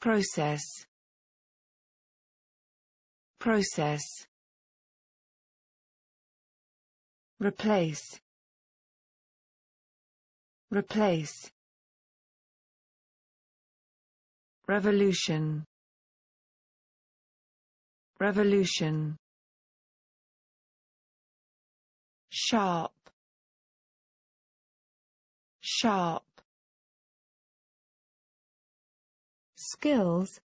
process process replace replace revolution revolution sharp sharp skills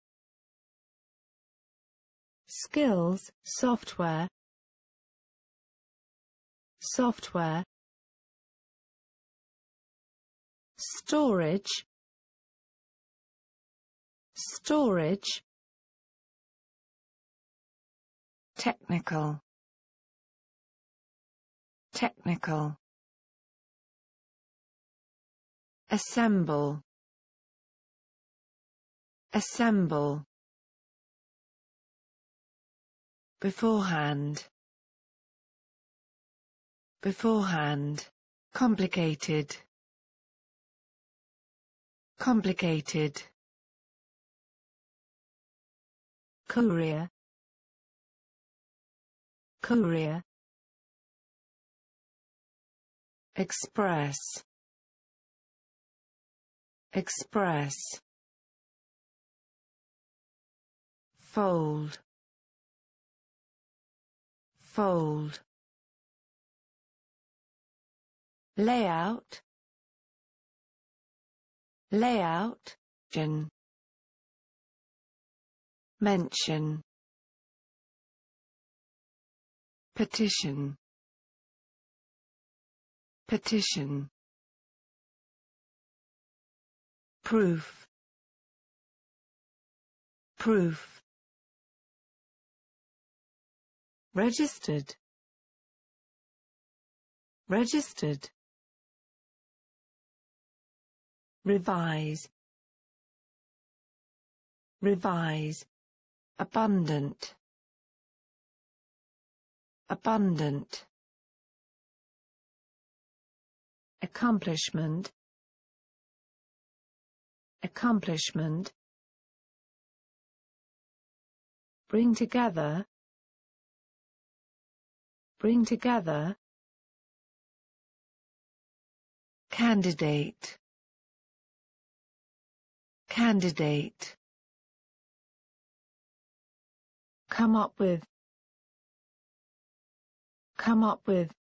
skills software software storage storage technical technical assemble Assemble. Beforehand. Beforehand. Complicated. Complicated. Korea. Korea. Express. Express fold fold layout layout gen mention petition petition proof proof registered registered revise revise abundant abundant accomplishment accomplishment bring together Bring together. Candidate. Candidate. Come up with. Come up with.